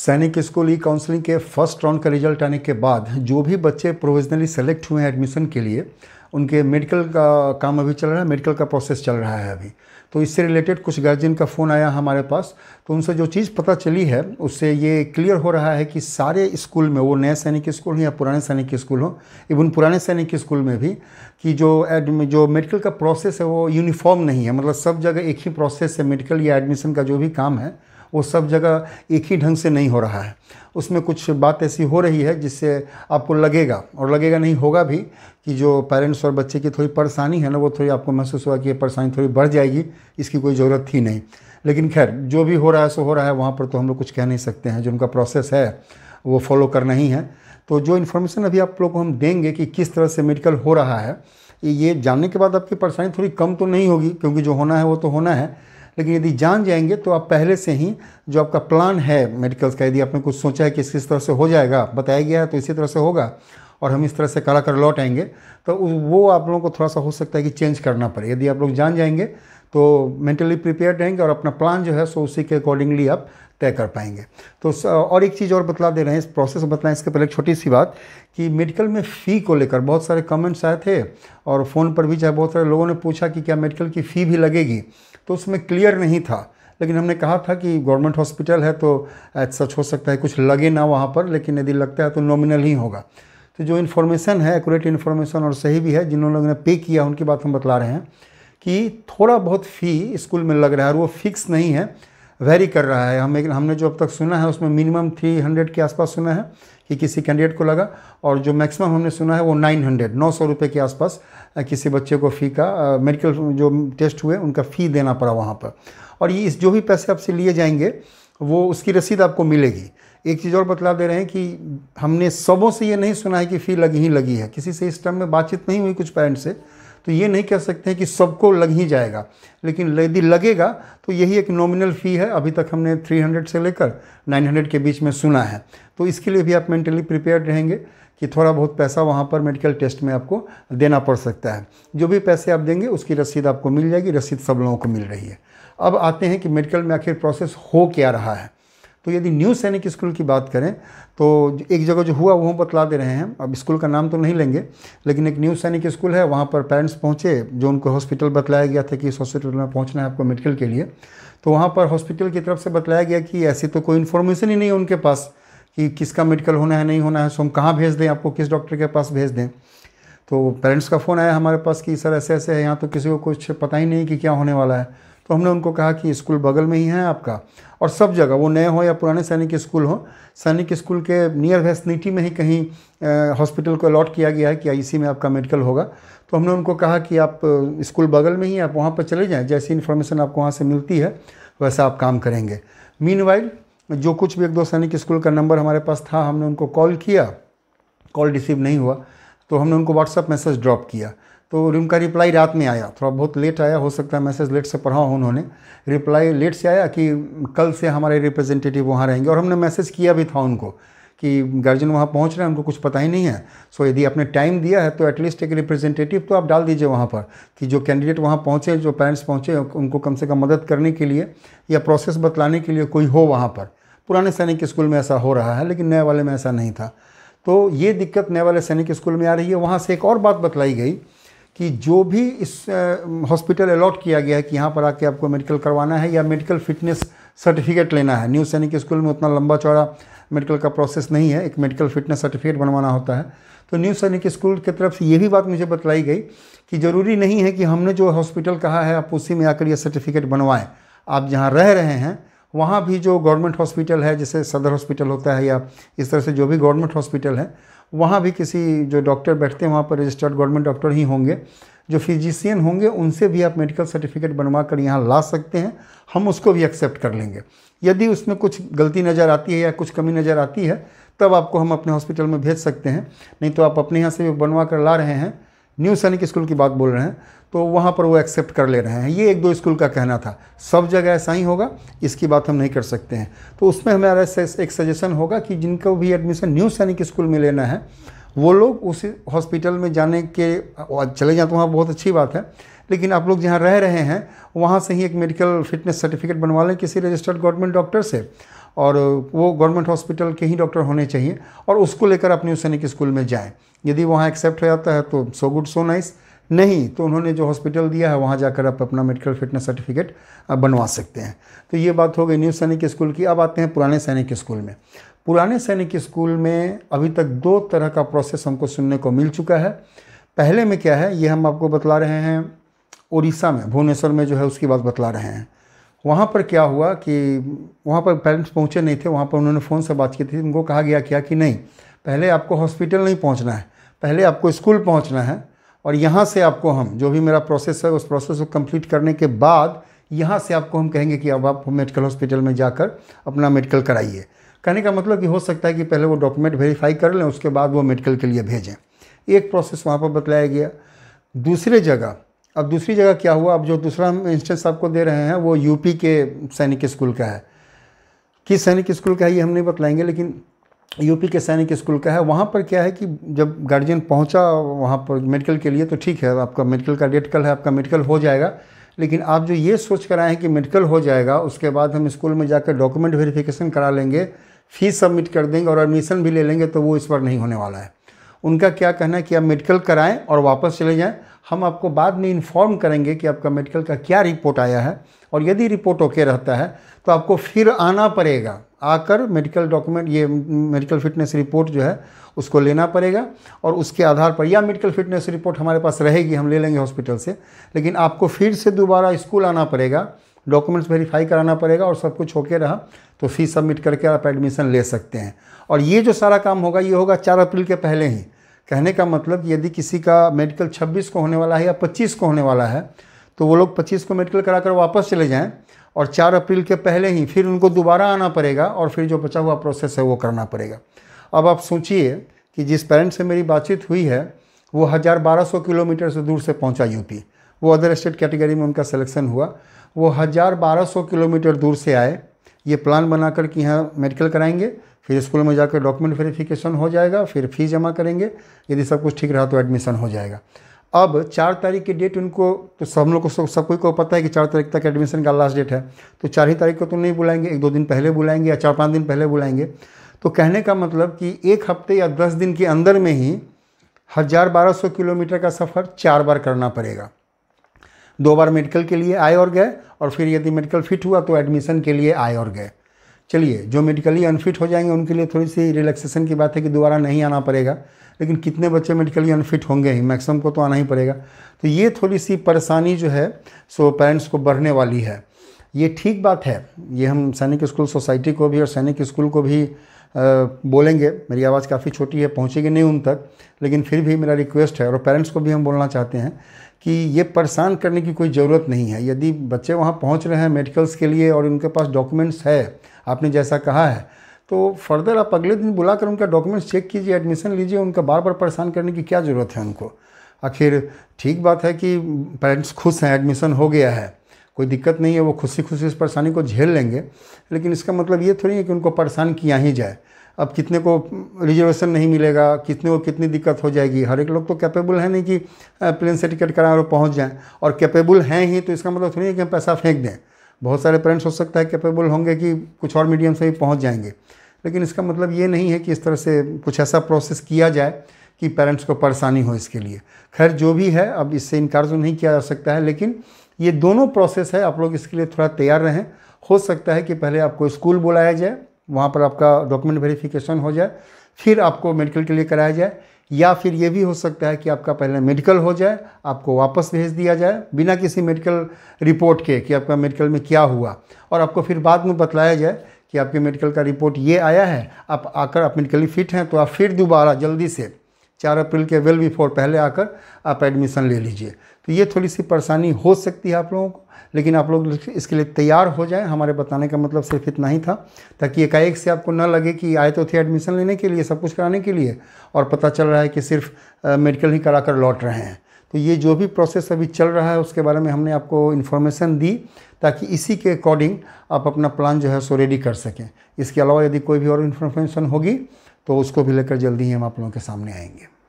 सैनिक school e counselling के first round का रिजल्ट आने के बाद जो भी बच्चे प्रोविजनली सेलेक्ट हुए हैं एडमिशन के लिए उनके मेडिकल का काम अभी चल रहा है मेडिकल का प्रोसेस चल रहा है अभी तो इससे रिलेटेड कुछ गार्जियन का फ़ोन आया हमारे पास तो उनसे जो चीज़ पता चली है उससे ये क्लियर हो रहा है कि सारे स्कूल में वो नए सैनिक स्कूल हों या पुराने सैनिक स्कूल हों इवन पुराने सैनिक स्कूल में भी कि जो एडम जो मेडिकल का प्रोसेस है वो यूनिफॉर्म नहीं है मतलब सब जगह एक ही प्रोसेस है मेडिकल या एडमिशन का जो भी काम है वो सब जगह एक ही ढंग से नहीं हो रहा है उसमें कुछ बात ऐसी हो रही है जिससे आपको लगेगा और लगेगा नहीं होगा भी कि जो पेरेंट्स और बच्चे की थोड़ी परेशानी है ना वो थोड़ी आपको महसूस हुआ कि ये परेशानी थोड़ी बढ़ जाएगी इसकी कोई ज़रूरत थी नहीं लेकिन खैर जो भी हो रहा है सो हो रहा है वहाँ पर तो हम लोग कुछ कह नहीं सकते हैं जो उनका प्रोसेस है वो फॉलो करना ही है तो जो इन्फॉर्मेशन अभी आप लोग को हम देंगे कि किस तरह से मेडिकल हो रहा है ये जानने के बाद आपकी परेशानी थोड़ी कम तो नहीं होगी क्योंकि जो होना है वो तो होना है लेकिन यदि जान जाएंगे तो आप पहले से ही जो आपका प्लान है मेडिकल्स का यदि आपने कुछ सोचा है कि इस तरह से हो जाएगा बताया गया है तो इसी तरह से होगा और हम इस तरह से करा कर लौट आएंगे तो वो आप लोगों को थोड़ा सा हो सकता है कि चेंज करना पड़े यदि आप लोग जान जाएंगे तो मेंटली प्रिपेयर रहेंगे और अपना प्लान जो है सो उसी के अकॉर्डिंगली आप तय कर पाएंगे तो और एक चीज़ और बतला दे रहे हैं इस प्रोसेस बतलाएं इसके पहले छोटी सी बात कि मेडिकल में फ़ी को लेकर बहुत सारे कमेंट्स आए थे और फ़ोन पर भी चाहे बहुत सारे लोगों ने पूछा कि क्या मेडिकल की फ़ी भी लगेगी तो उसमें क्लियर नहीं था लेकिन हमने कहा था कि गवर्नमेंट हॉस्पिटल है तो एज सच हो सकता है कुछ लगे ना वहाँ पर लेकिन यदि लगता है तो नॉमिनल ही होगा तो जो इन्फॉर्मेशन है एकट इन्फॉर्मेशन और सही भी है जिन लोगों ने पे किया उनकी बात हम बतला रहे हैं कि थोड़ा बहुत फ़ी स्कूल में लग रहा है और वो फिक्स नहीं है वेरी कर रहा है एक हमने जो अब तक सुना है उसमें मिनिमम थ्री हंड्रेड के आसपास सुना है कि किसी कैंडिडेट को लगा और जो मैक्सिमम हमने सुना है वो नाइन हंड्रेड नौ सौ रुपये के आसपास किसी बच्चे को फ़ी का मेडिकल जो टेस्ट हुए उनका फ़ी देना पड़ा वहाँ पर और ये इस जो भी पैसे आपसे लिए जाएंगे वो उसकी रसीद आपको मिलेगी एक चीज़ और बतला दे रहे हैं कि हमने सबों से ये नहीं सुना है कि फ़ी लगी ही लगी है किसी से इस टर्म में बातचीत नहीं हुई कुछ पेरेंट्स से तो ये नहीं कह सकते हैं कि सबको लग ही जाएगा लेकिन यदि लगेगा तो यही एक नॉमिनल फ़ी है अभी तक हमने 300 से लेकर 900 के बीच में सुना है तो इसके लिए भी आप मेंटली प्रिपेयर्ड रहेंगे कि थोड़ा बहुत पैसा वहाँ पर मेडिकल टेस्ट में आपको देना पड़ सकता है जो भी पैसे आप देंगे उसकी रसीद आपको मिल जाएगी रसीद सब लोगों को मिल रही है अब आते हैं कि मेडिकल में आखिर प्रोसेस हो क्या रहा है तो यदि न्यू सैनिक स्कूल की बात करें तो एक जगह जो हुआ वो हम बतला दे रहे हैं अब स्कूल का नाम तो नहीं लेंगे लेकिन एक न्यू सैनिक स्कूल है वहाँ पर पेरेंट्स पहुँचे जो उनको हॉस्पिटल बतलाया गया था कि इस हॉस्पिटल में पहुँचना है आपको मेडिकल के लिए तो वहाँ पर हॉस्पिटल की तरफ से बतलाया गया कि ऐसी तो कोई इन्फॉर्मेशन ही नहीं है उनके पास कि किसका मेडिकल होना है नहीं होना है सो हम कहाँ भेज दें आपको किस डॉक्टर के पास भेज दें तो पेरेंट्स का फ़ोन आया हमारे पास कि सर ऐसे ऐसे है यहाँ तो किसी को कुछ पता ही नहीं कि क्या होने वाला है तो हमने उनको कहा कि स्कूल बगल में ही है आपका और सब जगह वो नए हो या पुराने सैनिक स्कूल हो सैनिक स्कूल के नियर वेस्टनिटी में ही कहीं हॉस्पिटल को अलॉट किया गया है कि इसी में आपका मेडिकल होगा तो हमने उनको कहा कि आप स्कूल बगल में ही आप वहाँ पर चले जाएँ जैसी इन्फॉर्मेशन आपको वहाँ से मिलती है वैसा आप काम करेंगे मीन जो कुछ भी एक दो सैनिक स्कूल का नंबर हमारे पास था हमने उनको कॉल किया कॉल रिसीव नहीं हुआ तो हमने उनको व्हाट्सअप मैसेज ड्रॉप किया तो उनका रिप्लाई रात में आया थोड़ा बहुत लेट आया हो सकता है मैसेज लेट से पढ़ा हो उन्होंने रिप्लाई लेट से आया कि कल से हमारे रिप्रेजेंटेटिव वहाँ रहेंगे और हमने मैसेज किया भी था उनको कि गार्जियन वहाँ पहुँच रहे हैं उनको कुछ पता ही नहीं है सो यदि आपने टाइम दिया है तो एटलीस्ट एक रिप्रेजेंटेटिव तो आप डाल दीजिए वहाँ पर कि जो कैंडिडेट वहाँ पहुँचे जो पेरेंट्स पहुँचे उनको कम से कम मदद करने के लिए या प्रोसेस बतलाने के लिए कोई हो वहाँ पर पुराने सैनिक स्कूल में ऐसा हो रहा है लेकिन नए वाले में ऐसा नहीं था तो ये दिक्कत नए वाले सैनिक स्कूल में आ रही है वहाँ से एक और बात बतलाई गई कि जो भी इस हॉस्पिटल अलॉट किया गया है कि यहाँ पर आके आपको मेडिकल करवाना है या मेडिकल फिटनेस सर्टिफिकेट लेना है न्यू सैनिक स्कूल में उतना लंबा चौड़ा मेडिकल का प्रोसेस नहीं है एक मेडिकल फिटनेस सर्टिफिकेट बनवाना होता है तो न्यू सैनिक स्कूल की तरफ से ये भी बात मुझे बतलाई गई कि ज़रूरी नहीं है कि हमने जो हॉस्पिटल कहा है आप उसी में आकर यह सर्टिफिकेट बनवाएं आप जहाँ रह रहे हैं वहाँ भी जो गवर्नमेंट हॉस्पिटल है जैसे सदर हॉस्पिटल होता है या इस तरह से जो भी गवर्नमेंट हॉस्पिटल है वहाँ भी किसी जो डॉक्टर बैठते हैं वहाँ पर रजिस्टर्ड गवर्नमेंट डॉक्टर ही होंगे जो फिजिशियन होंगे उनसे भी आप मेडिकल सर्टिफिकेट बनवा कर यहाँ ला सकते हैं हम उसको भी एक्सेप्ट कर लेंगे यदि उसमें कुछ गलती नज़र आती है या कुछ कमी नज़र आती है तब आपको हम अपने हॉस्पिटल में भेज सकते हैं नहीं तो आप अपने यहाँ से भी बनवा कर ला रहे हैं न्यू सैनिक स्कूल की बात बोल रहे हैं तो वहाँ पर वो एक्सेप्ट कर ले रहे हैं ये एक दो स्कूल का कहना था सब जगह ऐसा ही होगा इसकी बात हम नहीं कर सकते हैं तो उसमें हमारा एक सजेशन होगा कि जिनको भी एडमिशन न्यू सैनिक स्कूल में लेना है वो लोग उस हॉस्पिटल में जाने के चले जाते तो वहाँ बहुत अच्छी बात है लेकिन आप लोग जहाँ रह रहे हैं वहाँ से ही एक मेडिकल फिटनेस सर्टिफिकेट बनवा लें किसी रजिस्टर्ड गवर्नमेंट डॉक्टर से और वो गवर्नमेंट हॉस्पिटल के ही डॉक्टर होने चाहिए और उसको लेकर अपने सैनिक स्कूल में जाएँ यदि वहाँ एक्सेप्ट हो जाता है तो सो गुड सो नाइस नहीं तो उन्होंने जो हॉस्पिटल दिया है वहाँ जाकर आप अपना मेडिकल फिटनेस सर्टिफिकेट बनवा सकते हैं तो ये बात हो गई न्यू सैनिक स्कूल की अब आते हैं पुराने सैनिक स्कूल में पुराने सैनिक स्कूल में अभी तक दो तरह का प्रोसेस हमको सुनने को मिल चुका है पहले में क्या है ये हम आपको बतला रहे हैं उड़ीसा में भुवनेश्वर में जो है उसकी बात बतला रहे हैं वहाँ पर क्या हुआ कि वहाँ पर पेरेंट्स पहुँचे नहीं थे वहाँ पर उन्होंने फ़ोन से बात की थी उनको कहा गया क्या कि नहीं पहले आपको हॉस्पिटल नहीं पहुँचना है पहले आपको स्कूल पहुँचना है और यहाँ से आपको हम जो भी मेरा प्रोसेस है उस प्रोसेस को कंप्लीट करने के बाद यहाँ से आपको हम कहेंगे कि अब आप मेडिकल हॉस्पिटल में जाकर अपना मेडिकल कराइए कहने का मतलब कि हो सकता है कि पहले वो डॉक्यूमेंट वेरीफाई कर लें उसके बाद वो मेडिकल के लिए भेजें एक प्रोसेस वहाँ पर बतलाया गया दूसरे जगह अब दूसरी जगह क्या हुआ अब जो दूसरा हम इंस्टेंस आपको दे रहे हैं वो यूपी के सैनिक स्कूल का है किस सैनिक स्कूल का है ये हम नहीं बतलाएंगे लेकिन यूपी के सैनिक स्कूल का है वहाँ पर क्या है कि जब गार्जियन पहुँचा वहाँ पर मेडिकल के लिए तो ठीक है आपका मेडिकल का डेट कल है आपका मेडिकल हो जाएगा लेकिन आप जो ये सोच कर आए हैं कि मेडिकल हो जाएगा उसके बाद हम स्कूल में जाकर डॉक्यूमेंट वेरिफिकेशन करा लेंगे फ़ीस सबमिट कर देंगे और एडमिशन भी ले लेंगे तो वो इस बार नहीं होने वाला है उनका क्या कहना है कि आप मेडिकल कराएं और वापस चले जाएं हम आपको बाद में इन्फॉर्म करेंगे कि आपका मेडिकल का क्या रिपोर्ट आया है और यदि रिपोर्ट ओके रहता है तो आपको फिर आना पड़ेगा आकर मेडिकल डॉक्यूमेंट ये मेडिकल फिटनेस रिपोर्ट जो है उसको लेना पड़ेगा और उसके आधार पर या मेडिकल फिटनेस रिपोर्ट हमारे पास रहेगी हम ले लेंगे हॉस्पिटल से लेकिन आपको फिर से दोबारा स्कूल आना पड़ेगा डॉक्यूमेंट्स वेरीफाई कराना पड़ेगा और सब कुछ होके रहा तो फीस सबमिट करके आप एडमिशन ले सकते हैं और ये जो सारा काम होगा ये होगा चार अप्रैल के पहले ही कहने का मतलब यदि किसी का मेडिकल 26 को होने वाला है या 25 को होने वाला है तो वो लोग 25 को मेडिकल करा कर वापस चले जाएं और 4 अप्रैल के पहले ही फिर उनको दोबारा आना पड़ेगा और फिर जो बचा हुआ प्रोसेस है वो करना पड़ेगा अब आप सोचिए कि जिस पेरेंट से मेरी बातचीत हुई है वो हज़ार बारह सौ किलोमीटर से दूर से पहुँचा यूपी वो अदर स्टेट कैटेगरी में उनका सिलेक्शन हुआ वो हज़ार बारह सौ किलोमीटर दूर से आए ये प्लान बना कर कि यहाँ मेडिकल कराएंगे फिर स्कूल में जाकर डॉक्यूमेंट वेरिफिकेशन हो जाएगा फिर फ़ीस जमा करेंगे यदि सब कुछ ठीक रहा तो एडमिशन हो जाएगा अब चार तारीख की डेट उनको तो सब लोग को सब, सब को पता है कि चार तारीख तक एडमिशन का लास्ट डेट है तो चार ही तारीख को तो नहीं बुलाएंगे एक दो दिन पहले बुलाएंगे या चार पाँच दिन पहले बुलाएंगे तो कहने का मतलब कि एक हफ्ते या दस दिन के अंदर में ही हज़ार बारह सौ किलोमीटर का सफ़र चार बार करना पड़ेगा दो बार मेडिकल के लिए आए और गए और फिर यदि मेडिकल फिट हुआ तो एडमिशन के लिए आए और गए चलिए जो मेडिकली अनफिट हो जाएंगे उनके लिए थोड़ी सी रिलैक्सेशन की बात है कि दोबारा नहीं आना पड़ेगा लेकिन कितने बच्चे मेडिकली अनफिट होंगे ही मैक्सिमम को तो आना ही पड़ेगा तो ये थोड़ी सी परेशानी जो है सो पेरेंट्स को बढ़ने वाली है ये ठीक बात है ये हम सैनिक स्कूल सोसाइटी को भी और सैनिक स्कूल को भी बोलेंगे मेरी आवाज़ काफ़ी छोटी है पहुँचेगी नहीं उन तक लेकिन फिर भी मेरा रिक्वेस्ट है और पेरेंट्स को भी हम बोलना चाहते हैं कि ये परेशान करने की कोई ज़रूरत नहीं है यदि बच्चे वहाँ पहुँच रहे हैं मेडिकल्स के लिए और उनके पास डॉक्यूमेंट्स है आपने जैसा कहा है तो फर्दर आप अगले दिन बुलाकर उनका डॉक्यूमेंट्स चेक कीजिए एडमिशन लीजिए उनका बार बार परेशान करने की क्या ज़रूरत है उनको आखिर ठीक बात है कि पेरेंट्स खुश हैं एडमिशन हो गया है कोई दिक्कत नहीं है वो खुशी खुशी इस परेशानी को झेल लेंगे लेकिन इसका मतलब ये थोड़ी है कि उनको परेशान किया ही जाए अब कितने को रिजर्वेशन नहीं मिलेगा कितने को कितनी दिक्कत हो जाएगी हर एक लोग तो कैपेबल है नहीं कि प्लेन से टिकट कराएं और पहुँच जाएँ और कैपेबल हैं ही तो इसका मतलब थोड़ी है कि हम पैसा फेंक दें बहुत सारे पेरेंट्स हो सकता है कैपेबल होंगे कि कुछ और मीडियम से भी पहुँच जाएंगे लेकिन इसका मतलब ये नहीं है कि इस तरह से कुछ ऐसा प्रोसेस किया जाए कि पेरेंट्स को परेशानी हो इसके लिए खैर जो भी है अब इससे इनकार तो नहीं किया जा सकता है लेकिन ये दोनों प्रोसेस है आप लोग इसके लिए थोड़ा तैयार रहें हो सकता है कि पहले आपको स्कूल बुलाया जाए वहाँ पर आपका डॉक्यूमेंट वेरिफिकेशन हो जाए फिर आपको मेडिकल के लिए कराया जाए या फिर ये भी हो सकता है कि आपका पहले मेडिकल हो जाए आपको वापस भेज दिया जाए बिना किसी मेडिकल रिपोर्ट के कि आपका मेडिकल में क्या हुआ और आपको फिर बाद में बतलाया जाए कि आपके मेडिकल का रिपोर्ट ये आया है आप आकर आप मेडिकली फ़िट हैं तो आप फिर दोबारा जल्दी से चार अप्रैल के वेल बिफोर पहले आकर आप एडमिशन ले लीजिए तो ये थोड़ी सी परेशानी हो सकती है आप लोगों को लेकिन आप लोग इसके लिए तैयार हो जाएं हमारे बताने का मतलब सिर्फ इतना ही था ताकि एकाएक से आपको ना लगे कि आए तो थे एडमिशन लेने के लिए सब कुछ कराने के लिए और पता चल रहा है कि सिर्फ मेडिकल ही करा कर लौट रहे हैं तो ये जो भी प्रोसेस अभी चल रहा है उसके बारे में हमने आपको इन्फॉर्मेशन दी ताकि इसी के अकॉर्डिंग आप अपना प्लान जो है सो रेडी कर सकें इसके अलावा यदि कोई भी और इन्फॉर्मेशन होगी तो उसको भी लेकर जल्दी ही हम आप लोगों के सामने आएंगे